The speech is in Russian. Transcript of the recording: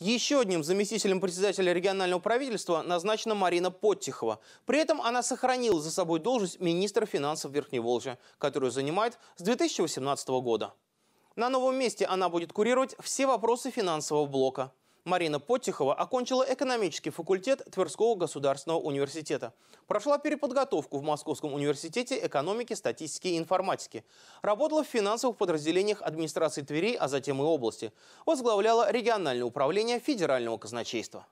Еще одним заместителем председателя регионального правительства назначена Марина Подтихова. При этом она сохранила за собой должность министра финансов Верхней Волжи, которую занимает с 2018 года. На новом месте она будет курировать все вопросы финансового блока – Марина Потихова окончила экономический факультет Тверского государственного университета. Прошла переподготовку в Московском университете экономики, статистики и информатики. Работала в финансовых подразделениях администрации Твери, а затем и области. Возглавляла региональное управление федерального казначейства.